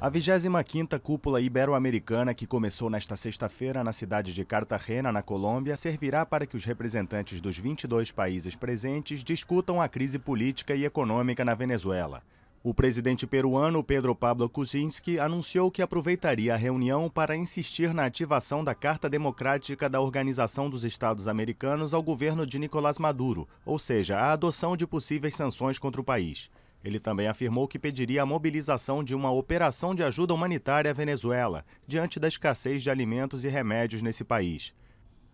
A 25ª Cúpula Ibero-Americana, que começou nesta sexta-feira na cidade de Cartagena, na Colômbia, servirá para que os representantes dos 22 países presentes discutam a crise política e econômica na Venezuela. O presidente peruano Pedro Pablo Kuczynski anunciou que aproveitaria a reunião para insistir na ativação da Carta Democrática da Organização dos Estados Americanos ao governo de Nicolás Maduro, ou seja, a adoção de possíveis sanções contra o país. Ele também afirmou que pediria a mobilização de uma operação de ajuda humanitária à Venezuela, diante da escassez de alimentos e remédios nesse país.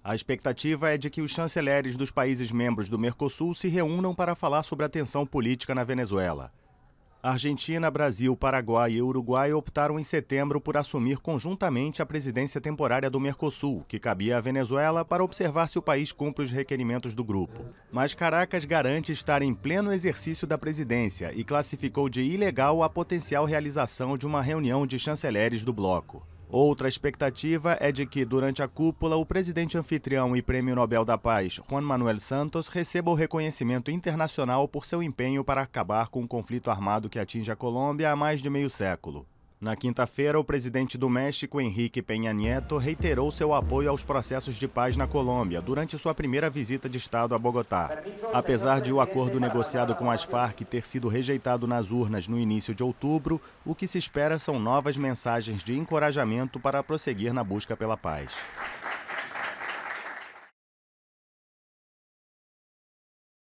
A expectativa é de que os chanceleres dos países membros do Mercosul se reúnam para falar sobre a tensão política na Venezuela. Argentina, Brasil, Paraguai e Uruguai optaram em setembro por assumir conjuntamente a presidência temporária do Mercosul, que cabia à Venezuela, para observar se o país cumpre os requerimentos do grupo. Mas Caracas garante estar em pleno exercício da presidência e classificou de ilegal a potencial realização de uma reunião de chanceleres do bloco. Outra expectativa é de que, durante a cúpula, o presidente anfitrião e prêmio Nobel da Paz, Juan Manuel Santos, receba o reconhecimento internacional por seu empenho para acabar com o conflito armado que atinge a Colômbia há mais de meio século. Na quinta-feira, o presidente do México, Henrique Penha Nieto, reiterou seu apoio aos processos de paz na Colômbia durante sua primeira visita de Estado a Bogotá. Apesar de o acordo negociado com as Farc ter sido rejeitado nas urnas no início de outubro, o que se espera são novas mensagens de encorajamento para prosseguir na busca pela paz.